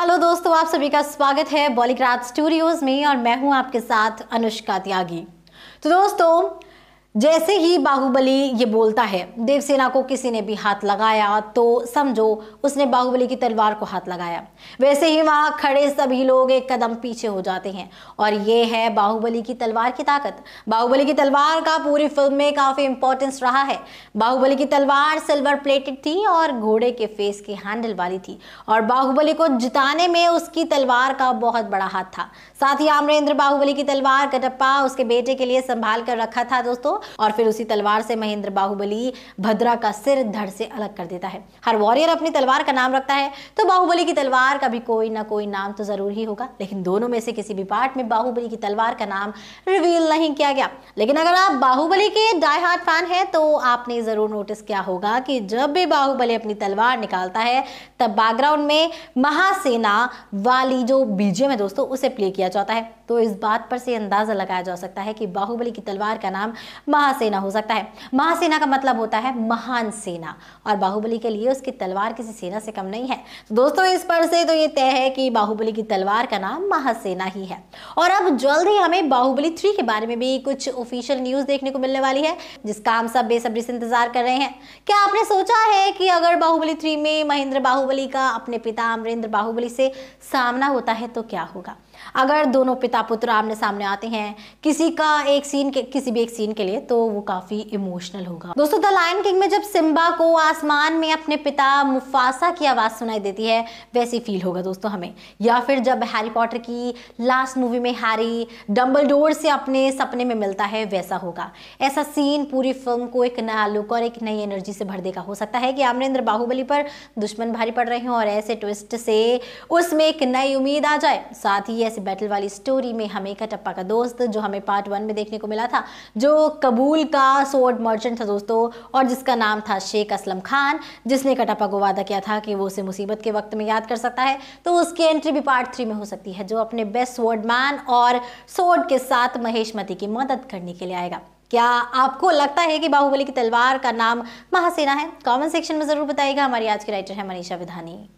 hello दोस्तों आप सभी का स्वागत है बॉलीग्राफ स्टूडियोज में और मैं हूं आपके साथ अनुष्का त्यागी तो दोस्तों जैसे ही बाहुबली ये बोलता है देवसेना को किसी ने भी हाथ लगाया तो समझो उसने बाहुबली की तलवार को हाथ लगाया वैसे ही वहां खड़े सभी लोग एक कदम पीछे हो जाते हैं और ये है बाहुबली की तलवार की ताकत बाहुबली की तलवार का पूरी फिल्म में काफ़ी इंपॉर्टेंस रहा है बाहुबली की तलवार सिल्वर प्लेटेड थी और घोड़े के फेस की हैंडल वाली थी और बाहुबली को जिताने में उसकी तलवार का बहुत बड़ा हाथ था साथ ही आमरेंद्र बाहुबली की तलवार कटप्पा उसके बेटे के लिए संभाल कर रखा था दोस्तों और फिर उसी तलवार से महेंद्र बाहुबली भद्रा का सिर धड़ से अलग कर देता है हर वॉरियर अपनी तलवार का नाम रखता है तो बाहुबली की तलवार का भी कोई ना कोई नाम तो जरूर ही होगा लेकिन दोनों में से किसी भी पार्ट में बाहुबली की तलवार का नाम रिवील नहीं किया गया लेकिन अगर आप बाहुबली के डाई हार्ट फैन है तो आपने जरूर नोटिस किया होगा कि जब भी बाहुबली अपनी तलवार निकालता है तब बैकग्राउंड में महासेना वाली जो बीजेम है दोस्तों उसे प्ले किया जाता है तो इस बात पर से अंदाज़ा लगाया जा सकता है कि बाहुबली की तलवार का नाम महासेना हो सकता है महासेना का मतलब होता है महान सेना और बाहुबली के लिए उसकी तलवार किसी सेना से कम नहीं है तो दोस्तों इस पर से तो ये तय है कि बाहुबली की तलवार का नाम महासेना ही है और अब जल्द ही हमें बाहुबली थ्री के बारे में भी कुछ ऑफिशियल न्यूज़ देखने को मिलने वाली है जिसका हम सब बेसब्री से इंतजार कर रहे हैं क्या आपने सोचा है कि अगर बाहुबली थ्री में महेंद्र बाहुबली का अपने पिता अमरेंद्र बाहुबली से सामना होता है तो क्या होगा अगर दोनों पिता पुत्र आमने सामने आते हैं किसी का एक सीन के किसी भी एक सीन के लिए तो वो काफ़ी इमोशनल होगा दोस्तों द लाइन किंग में जब सिम्बा को आसमान में अपने पिता मुफासा की आवाज़ सुनाई देती है वैसी फील होगा दोस्तों हमें या फिर जब हैरी पॉटर की लास्ट मूवी में हैरी डम्बल से अपने सपने में मिलता है वैसा होगा ऐसा सीन पूरी फिल्म को एक नया लुक और एक नई एनर्जी से भर देगा हो सकता है कि आमरेंद्र बाहुबली पर दुश्मन भारी पड़ रहे हैं और ऐसे ट्विस्ट से उसमें एक नई उम्मीद आ जाए साथ ही ऐसे बैटल वाली स्टोरी में हमेका टप्पा का दोस्त जो हमें पार्ट वन में देखने को मिला था जो कबूल का सोड मर्चेंट था दोस्तों और जिसका नाम था शेख असलम खान जिसने कटप्पा को वादा किया था कि वो उसे मुसीबत के वक्त में याद कर सकता है तो उसकी एंट्री भी पार्ट थ्री में हो सकती है जो अपने बेस्ट सोड मैन और सोड के साथ महेश मती की मदद करने के लिए आएगा क्या आपको लगता है कि बाहुबली की तलवार का नाम महासेना है कमेंट सेक्शन में ज़रूर बताइएगा हमारी आज की राइटर है मनीषा विधानी